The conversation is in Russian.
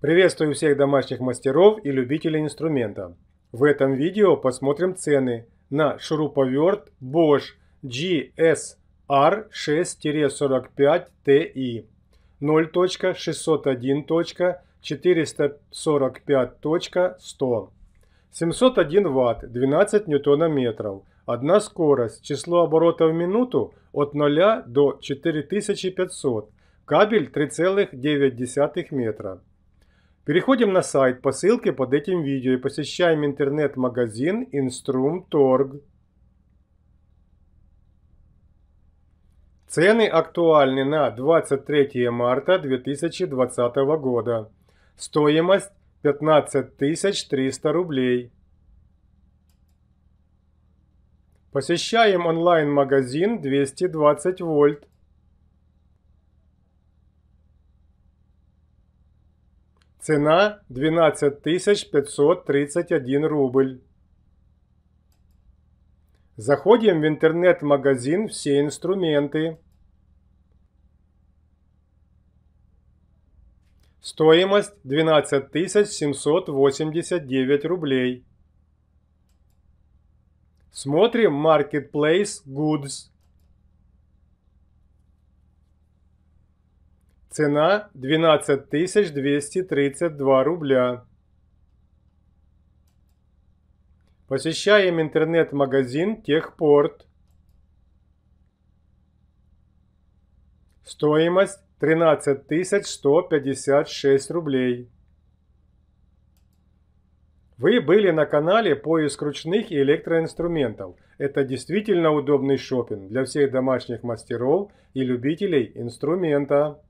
Приветствую всех домашних мастеров и любителей инструмента. В этом видео посмотрим цены на шуруповерт Bosch GSR6-45TI 0.601.445.100 701 Вт, 12 ньютона-метров, одна скорость, число оборотов в минуту от 0 до 4500, кабель 3,9 метра. Переходим на сайт по ссылке под этим видео и посещаем интернет-магазин Instrum.org. Цены актуальны на 23 марта 2020 года. Стоимость 15 300 рублей. Посещаем онлайн-магазин 220 вольт. Ціна 12 531 рубль. Заходим в интернет-магазин «Все инструменты». Стоимость 12 789 рублей. Смотрим Marketplace Goods. Цена 12 232 рубля. Посещаем интернет-магазин Техпорт. Стоимость 13 156 рублей. Вы были на канале «Поиск ручных и электроинструментов». Это действительно удобный шопинг для всех домашних мастеров и любителей инструмента.